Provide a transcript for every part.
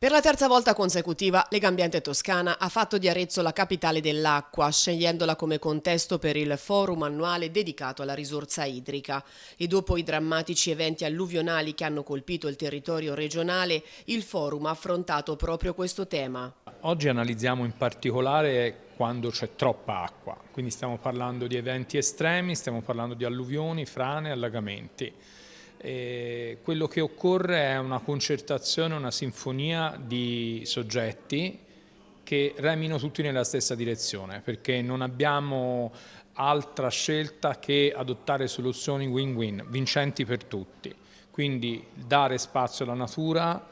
Per la terza volta consecutiva, Legambiente Toscana ha fatto di Arezzo la capitale dell'acqua, scegliendola come contesto per il forum annuale dedicato alla risorsa idrica. E dopo i drammatici eventi alluvionali che hanno colpito il territorio regionale, il forum ha affrontato proprio questo tema. Oggi analizziamo in particolare quando c'è troppa acqua, quindi stiamo parlando di eventi estremi, stiamo parlando di alluvioni, frane, allagamenti. E eh, quello che occorre è una concertazione, una sinfonia di soggetti che remino tutti nella stessa direzione, perché non abbiamo altra scelta che adottare soluzioni win-win, vincenti per tutti. Quindi dare spazio alla natura,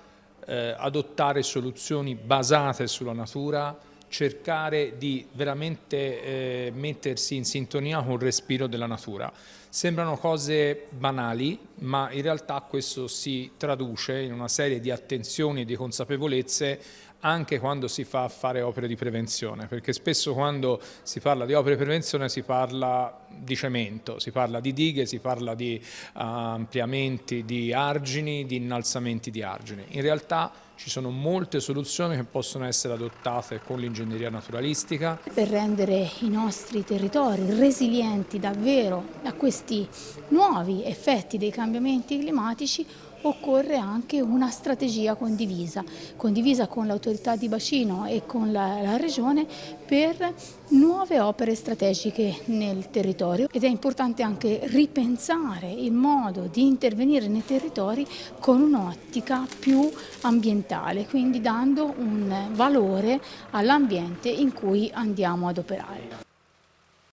eh, adottare soluzioni basate sulla natura, cercare di veramente eh, mettersi in sintonia con il respiro della natura. Sembrano cose banali, ma in realtà questo si traduce in una serie di attenzioni e di consapevolezze anche quando si fa fare opere di prevenzione, perché spesso quando si parla di opere di prevenzione si parla di cemento, si parla di dighe, si parla di eh, ampliamenti di argini, di innalzamenti di argini. In realtà ci sono molte soluzioni che possono essere adottate con l'ingegneria naturalistica. Per rendere i nostri territori resilienti davvero a questi nuovi effetti dei cambiamenti climatici occorre anche una strategia condivisa, condivisa con l'autorità di bacino e con la, la, regione per nuove opere strategiche nel territorio ed è importante anche ripensare il modo di intervenire nei territori con un'ottica più ambientale, quindi dando un valore all'ambiente in cui andiamo ad operare.